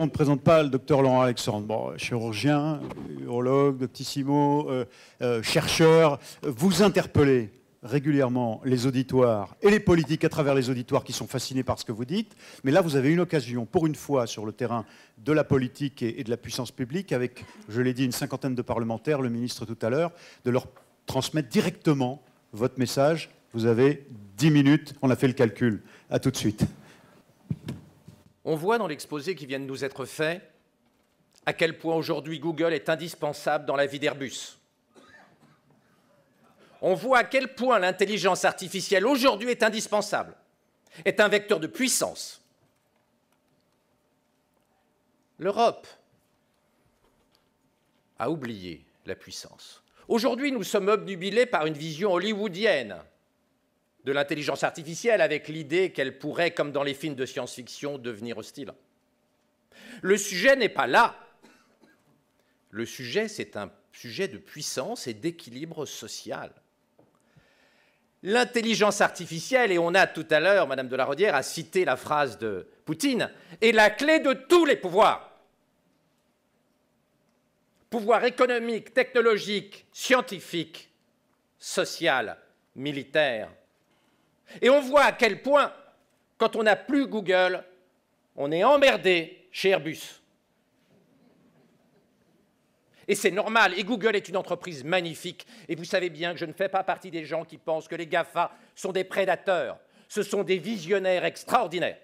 on ne présente pas le docteur Laurent Alexandre. chirurgien, urologue, doctissimo, euh, euh, chercheur, vous interpellez régulièrement les auditoires et les politiques à travers les auditoires qui sont fascinés par ce que vous dites. Mais là, vous avez une occasion, pour une fois, sur le terrain de la politique et de la puissance publique, avec, je l'ai dit, une cinquantaine de parlementaires, le ministre tout à l'heure, de leur transmettre directement votre message. Vous avez 10 minutes, on a fait le calcul. A tout de suite. On voit dans l'exposé qui vient de nous être fait à quel point aujourd'hui Google est indispensable dans la vie d'Airbus. On voit à quel point l'intelligence artificielle aujourd'hui est indispensable, est un vecteur de puissance. L'Europe a oublié la puissance. Aujourd'hui, nous sommes obnubilés par une vision hollywoodienne de l'intelligence artificielle avec l'idée qu'elle pourrait, comme dans les films de science-fiction, devenir hostile. Le sujet n'est pas là. Le sujet, c'est un sujet de puissance et d'équilibre social. L'intelligence artificielle, et on a tout à l'heure, Madame de la Rodière a cité la phrase de Poutine, est la clé de tous les pouvoirs. Pouvoir économique, technologique, scientifique, social, militaire, et on voit à quel point, quand on n'a plus Google, on est emmerdé chez Airbus. Et c'est normal. Et Google est une entreprise magnifique. Et vous savez bien que je ne fais pas partie des gens qui pensent que les GAFA sont des prédateurs. Ce sont des visionnaires extraordinaires.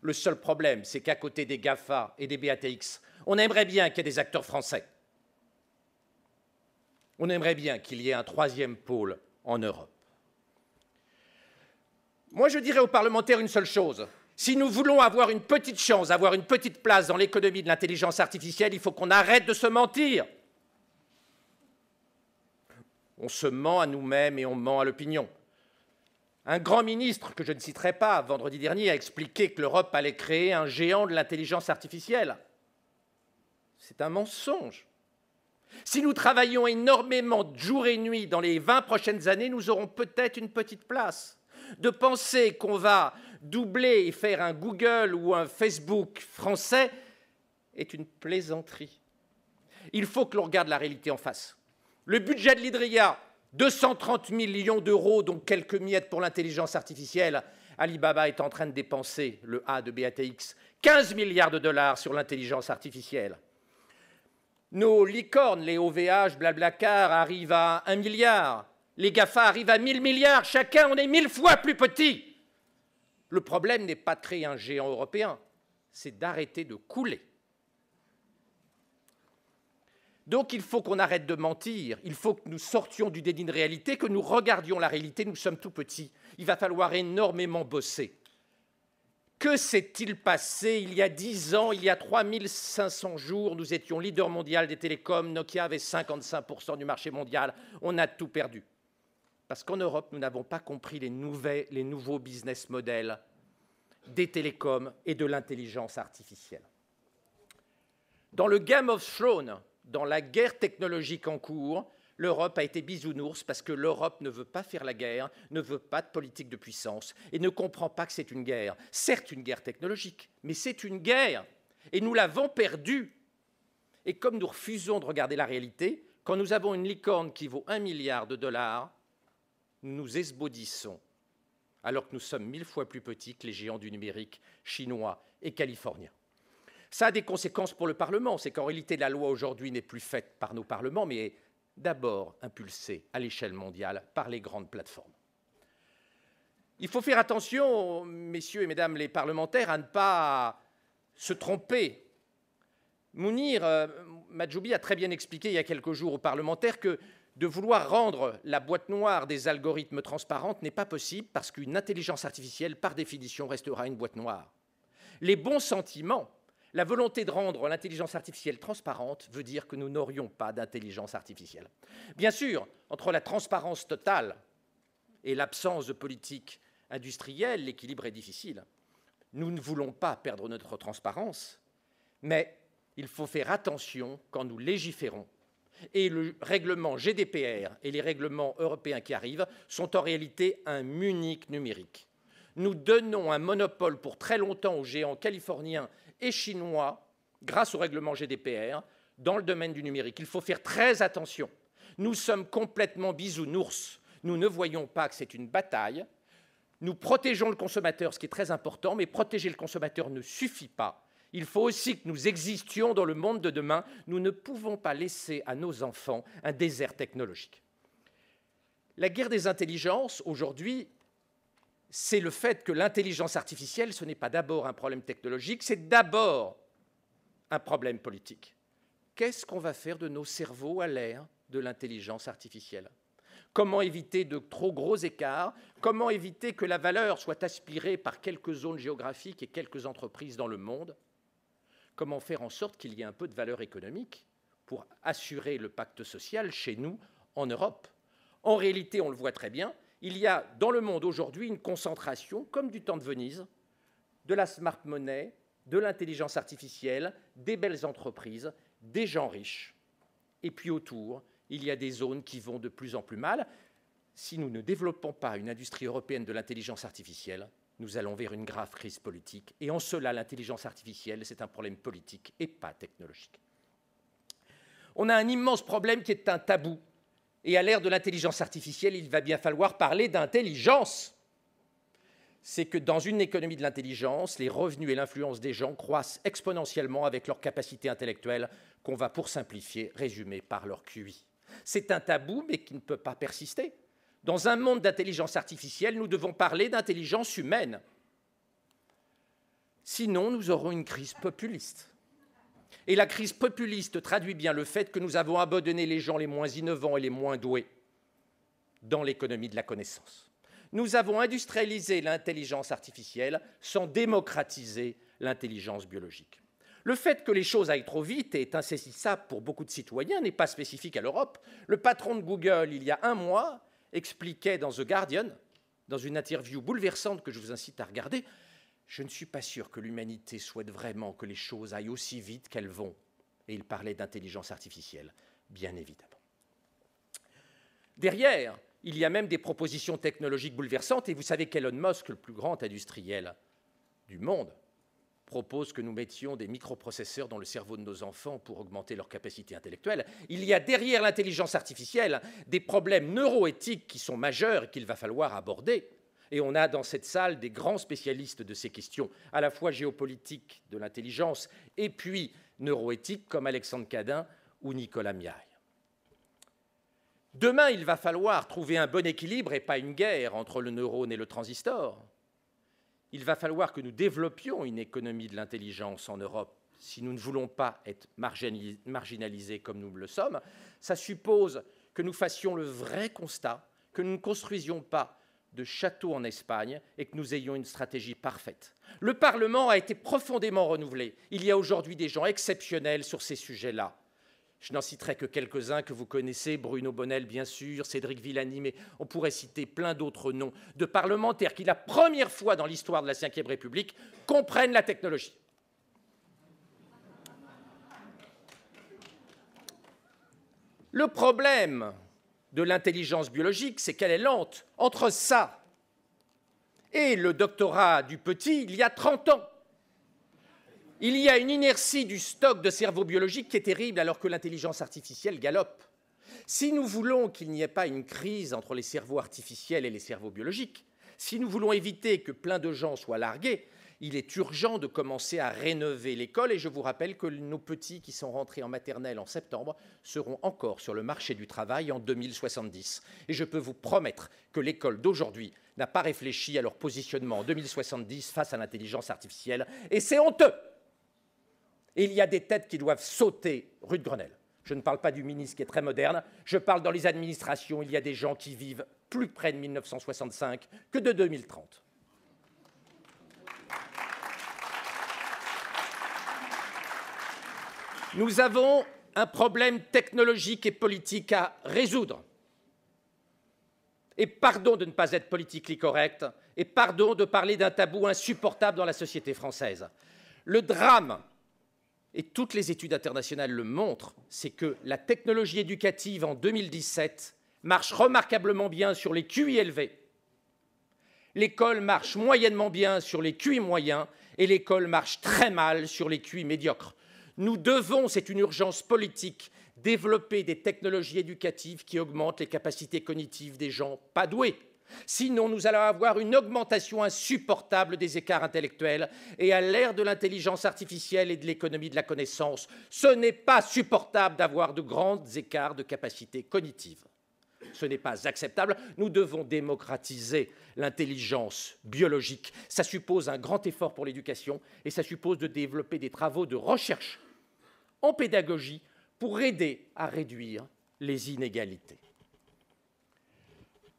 Le seul problème, c'est qu'à côté des GAFA et des BATX, on aimerait bien qu'il y ait des acteurs français. On aimerait bien qu'il y ait un troisième pôle en Europe. Moi, je dirais aux parlementaires une seule chose. Si nous voulons avoir une petite chance, avoir une petite place dans l'économie de l'intelligence artificielle, il faut qu'on arrête de se mentir. On se ment à nous-mêmes et on ment à l'opinion. Un grand ministre, que je ne citerai pas, vendredi dernier, a expliqué que l'Europe allait créer un géant de l'intelligence artificielle. C'est un mensonge. Si nous travaillons énormément jour et nuit dans les 20 prochaines années, nous aurons peut-être une petite place de penser qu'on va doubler et faire un Google ou un Facebook français est une plaisanterie. Il faut que l'on regarde la réalité en face. Le budget de l'IDRIA, 230 millions d'euros, dont quelques miettes pour l'intelligence artificielle. Alibaba est en train de dépenser, le A de BATX, 15 milliards de dollars sur l'intelligence artificielle. Nos licornes, les OVH, Blablacar, arrivent à 1 milliard. Les GAFA arrivent à 1000 milliards, chacun, on est mille fois plus petit. Le problème n'est pas de créer un géant européen, c'est d'arrêter de couler. Donc il faut qu'on arrête de mentir, il faut que nous sortions du déni de réalité, que nous regardions la réalité, nous sommes tout petits. Il va falloir énormément bosser. Que s'est-il passé il y a 10 ans, il y a 3500 jours Nous étions leader mondial des télécoms, Nokia avait 55% du marché mondial, on a tout perdu. Parce qu'en Europe, nous n'avons pas compris les, nouvelles, les nouveaux business models des télécoms et de l'intelligence artificielle. Dans le Game of Thrones, dans la guerre technologique en cours, l'Europe a été bisounours parce que l'Europe ne veut pas faire la guerre, ne veut pas de politique de puissance et ne comprend pas que c'est une guerre. Certes, une guerre technologique, mais c'est une guerre et nous l'avons perdue. Et comme nous refusons de regarder la réalité, quand nous avons une licorne qui vaut un milliard de dollars, nous esbaudissons, alors que nous sommes mille fois plus petits que les géants du numérique chinois et californiens. Ça a des conséquences pour le Parlement, c'est qu'en réalité la loi aujourd'hui n'est plus faite par nos parlements, mais est d'abord impulsée à l'échelle mondiale par les grandes plateformes. Il faut faire attention, messieurs et mesdames les parlementaires, à ne pas se tromper. Mounir euh, Majoubi a très bien expliqué il y a quelques jours aux parlementaires que de vouloir rendre la boîte noire des algorithmes transparente n'est pas possible parce qu'une intelligence artificielle, par définition, restera une boîte noire. Les bons sentiments, la volonté de rendre l'intelligence artificielle transparente veut dire que nous n'aurions pas d'intelligence artificielle. Bien sûr, entre la transparence totale et l'absence de politique industrielle, l'équilibre est difficile. Nous ne voulons pas perdre notre transparence, mais il faut faire attention quand nous légiférons et le règlement GDPR et les règlements européens qui arrivent sont en réalité un Munich numérique. Nous donnons un monopole pour très longtemps aux géants californiens et chinois grâce au règlement GDPR dans le domaine du numérique. Il faut faire très attention. Nous sommes complètement bisounours. Nous ne voyons pas que c'est une bataille. Nous protégeons le consommateur, ce qui est très important, mais protéger le consommateur ne suffit pas. Il faut aussi que nous existions dans le monde de demain. Nous ne pouvons pas laisser à nos enfants un désert technologique. La guerre des intelligences, aujourd'hui, c'est le fait que l'intelligence artificielle, ce n'est pas d'abord un problème technologique, c'est d'abord un problème politique. Qu'est-ce qu'on va faire de nos cerveaux à l'ère de l'intelligence artificielle Comment éviter de trop gros écarts Comment éviter que la valeur soit aspirée par quelques zones géographiques et quelques entreprises dans le monde Comment faire en sorte qu'il y ait un peu de valeur économique pour assurer le pacte social chez nous, en Europe En réalité, on le voit très bien, il y a dans le monde aujourd'hui une concentration, comme du temps de Venise, de la smart money, de l'intelligence artificielle, des belles entreprises, des gens riches. Et puis autour, il y a des zones qui vont de plus en plus mal. Si nous ne développons pas une industrie européenne de l'intelligence artificielle, nous allons vers une grave crise politique. Et en cela, l'intelligence artificielle, c'est un problème politique et pas technologique. On a un immense problème qui est un tabou. Et à l'ère de l'intelligence artificielle, il va bien falloir parler d'intelligence. C'est que dans une économie de l'intelligence, les revenus et l'influence des gens croissent exponentiellement avec leur capacité intellectuelle, qu'on va pour simplifier résumer par leur QI. C'est un tabou, mais qui ne peut pas persister. Dans un monde d'intelligence artificielle, nous devons parler d'intelligence humaine. Sinon, nous aurons une crise populiste. Et la crise populiste traduit bien le fait que nous avons abandonné les gens les moins innovants et les moins doués dans l'économie de la connaissance. Nous avons industrialisé l'intelligence artificielle sans démocratiser l'intelligence biologique. Le fait que les choses aillent trop vite est insaisissable pour beaucoup de citoyens n'est pas spécifique à l'Europe. Le patron de Google, il y a un mois, expliquait dans The Guardian, dans une interview bouleversante que je vous incite à regarder, je ne suis pas sûr que l'humanité souhaite vraiment que les choses aillent aussi vite qu'elles vont. Et il parlait d'intelligence artificielle, bien évidemment. Derrière, il y a même des propositions technologiques bouleversantes, et vous savez qu'Elon Musk, le plus grand industriel du monde, propose que nous mettions des microprocesseurs dans le cerveau de nos enfants pour augmenter leur capacité intellectuelle. Il y a derrière l'intelligence artificielle des problèmes neuroéthiques qui sont majeurs et qu'il va falloir aborder. Et on a dans cette salle des grands spécialistes de ces questions, à la fois géopolitiques de l'intelligence et puis neuroéthiques, comme Alexandre Cadin ou Nicolas Miaille. Demain, il va falloir trouver un bon équilibre et pas une guerre entre le neurone et le transistor il va falloir que nous développions une économie de l'intelligence en Europe si nous ne voulons pas être marginalisés comme nous le sommes. Ça suppose que nous fassions le vrai constat, que nous ne construisions pas de château en Espagne et que nous ayons une stratégie parfaite. Le Parlement a été profondément renouvelé. Il y a aujourd'hui des gens exceptionnels sur ces sujets-là. Je n'en citerai que quelques-uns que vous connaissez, Bruno Bonnel bien sûr, Cédric Villani, mais on pourrait citer plein d'autres noms de parlementaires qui, la première fois dans l'histoire de la Ve République, comprennent la technologie. Le problème de l'intelligence biologique, c'est qu'elle est lente. Entre ça et le doctorat du petit, il y a 30 ans, il y a une inertie du stock de cerveaux biologiques qui est terrible alors que l'intelligence artificielle galope. Si nous voulons qu'il n'y ait pas une crise entre les cerveaux artificiels et les cerveaux biologiques, si nous voulons éviter que plein de gens soient largués, il est urgent de commencer à rénover l'école et je vous rappelle que nos petits qui sont rentrés en maternelle en septembre seront encore sur le marché du travail en 2070. Et je peux vous promettre que l'école d'aujourd'hui n'a pas réfléchi à leur positionnement en 2070 face à l'intelligence artificielle et c'est honteux. Et il y a des têtes qui doivent sauter rue de Grenelle. Je ne parle pas du ministre qui est très moderne, je parle dans les administrations, il y a des gens qui vivent plus près de 1965 que de 2030. Nous avons un problème technologique et politique à résoudre. Et pardon de ne pas être politiquement correct, et pardon de parler d'un tabou insupportable dans la société française. Le drame et toutes les études internationales le montrent, c'est que la technologie éducative en 2017 marche remarquablement bien sur les QI élevés. L'école marche moyennement bien sur les QI moyens et l'école marche très mal sur les QI médiocres. Nous devons, c'est une urgence politique, développer des technologies éducatives qui augmentent les capacités cognitives des gens pas doués. Sinon, nous allons avoir une augmentation insupportable des écarts intellectuels. Et à l'ère de l'intelligence artificielle et de l'économie de la connaissance, ce n'est pas supportable d'avoir de grands écarts de capacité cognitive. Ce n'est pas acceptable. Nous devons démocratiser l'intelligence biologique. Ça suppose un grand effort pour l'éducation et ça suppose de développer des travaux de recherche en pédagogie pour aider à réduire les inégalités.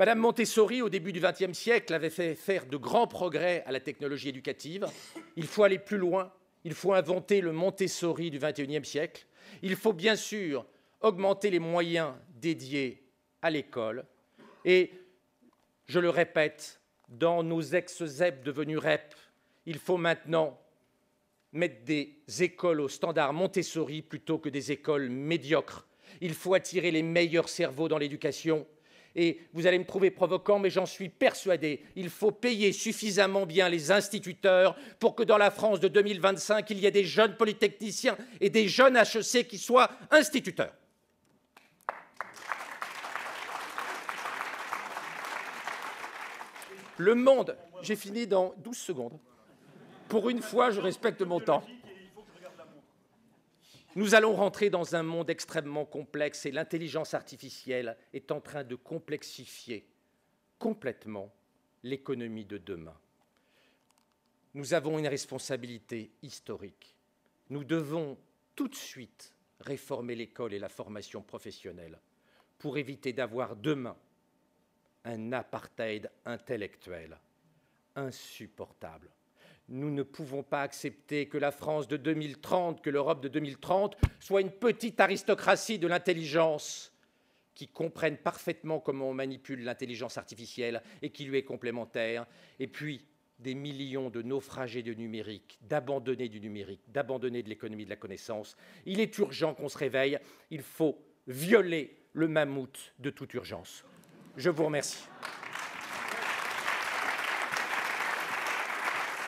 Madame Montessori, au début du XXe siècle, avait fait faire de grands progrès à la technologie éducative. Il faut aller plus loin. Il faut inventer le Montessori du XXIe siècle. Il faut bien sûr augmenter les moyens dédiés à l'école. Et, je le répète, dans nos ex-ZEP devenus REP, il faut maintenant mettre des écoles au standard Montessori plutôt que des écoles médiocres. Il faut attirer les meilleurs cerveaux dans l'éducation et vous allez me trouver provocant, mais j'en suis persuadé. Il faut payer suffisamment bien les instituteurs pour que dans la France de 2025, il y ait des jeunes polytechniciens et des jeunes HEC qui soient instituteurs. Le monde, j'ai fini dans 12 secondes. Pour une fois, je respecte mon temps. Nous allons rentrer dans un monde extrêmement complexe et l'intelligence artificielle est en train de complexifier complètement l'économie de demain. Nous avons une responsabilité historique. Nous devons tout de suite réformer l'école et la formation professionnelle pour éviter d'avoir demain un apartheid intellectuel insupportable. Nous ne pouvons pas accepter que la France de 2030, que l'Europe de 2030 soit une petite aristocratie de l'intelligence qui comprenne parfaitement comment on manipule l'intelligence artificielle et qui lui est complémentaire. Et puis, des millions de naufragés du numérique, d'abandonnés du numérique, d'abandonnés de l'économie de la connaissance. Il est urgent qu'on se réveille. Il faut violer le mammouth de toute urgence. Je vous remercie.